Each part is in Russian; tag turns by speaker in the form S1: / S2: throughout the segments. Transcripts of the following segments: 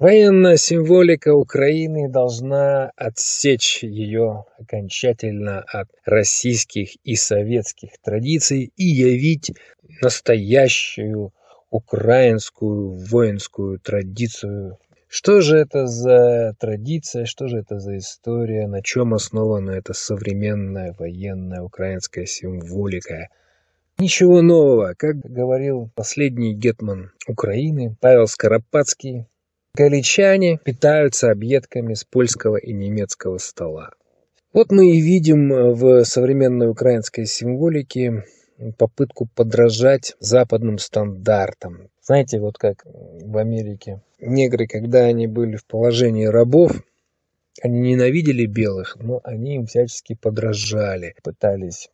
S1: Военная символика Украины должна отсечь ее окончательно от российских и советских традиций и явить настоящую украинскую воинскую традицию. Что же это за традиция, что же это за история, на чем основана эта современная военная украинская символика? Ничего нового, как говорил последний гетман Украины Павел Скоропадский, Галичане питаются объедками с польского и немецкого стола. Вот мы и видим э, в современной украинской символике попытку подражать западным стандартам. Знаете, вот как в Америке негры, когда они были в положении рабов, они ненавидели белых, но они им всячески подражали, пытались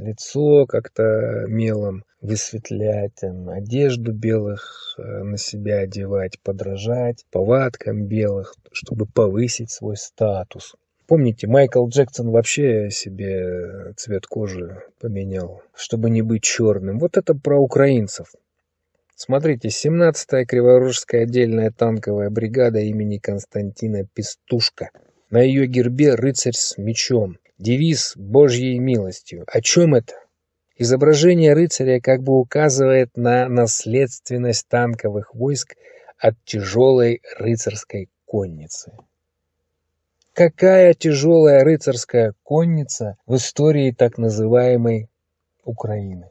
S1: лицо как-то мелом высветлять, одежду белых э, на себя одевать, подражать повадкам белых, чтобы повысить свой статус. Помните, Майкл Джексон вообще себе цвет кожи поменял, чтобы не быть черным. Вот это про украинцев. Смотрите, 17-я Криворожская отдельная танковая бригада имени Константина Пестушка. На ее гербе рыцарь с мечом. Девиз «Божьей милостью». О чем это? Изображение рыцаря как бы указывает на наследственность танковых войск от тяжелой рыцарской конницы. Какая тяжелая рыцарская конница в истории так называемой Украины?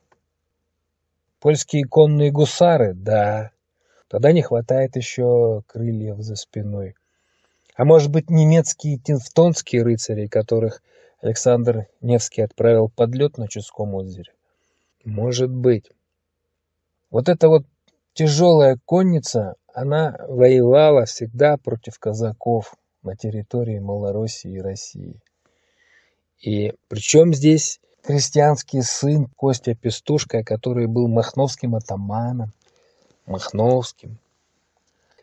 S1: Польские конные гусары? Да. Тогда не хватает еще крыльев за спиной. А может быть немецкие тевтонские рыцари, которых Александр Невский отправил подлет на Чудском озере? Может быть. Вот эта вот тяжелая конница, она воевала всегда против казаков на территории Малороссии и России. И причем здесь крестьянский сын Костя Пестушка, который был махновским атаманом, махновским.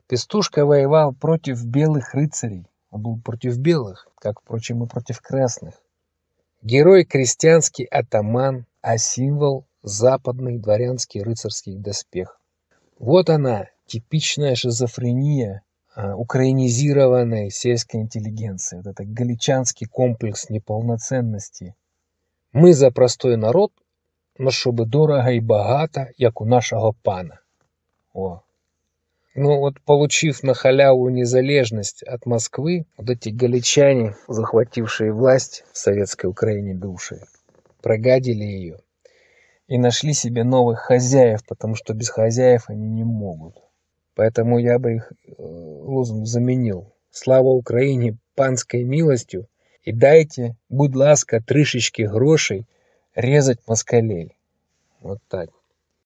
S1: Пестушка воевал против белых рыцарей, он а был против белых, как, впрочем, и против красных. Герой крестьянский атаман, а символ – западный дворянский рыцарский доспех. Вот она, типичная шизофрения а, украинизированной сельской интеллигенции. Вот это галичанский комплекс неполноценности. Мы за простой народ, но чтобы дорого и богато, як у нашого пана. О, но вот получив на халяву незалежность от Москвы, вот эти галичане, захватившие власть в советской Украине души, прогадили ее и нашли себе новых хозяев, потому что без хозяев они не могут. Поэтому я бы их э, лозунг заменил. Слава Украине панской милостью и дайте, будь ласка, трышечки грошей резать москалей. Вот так.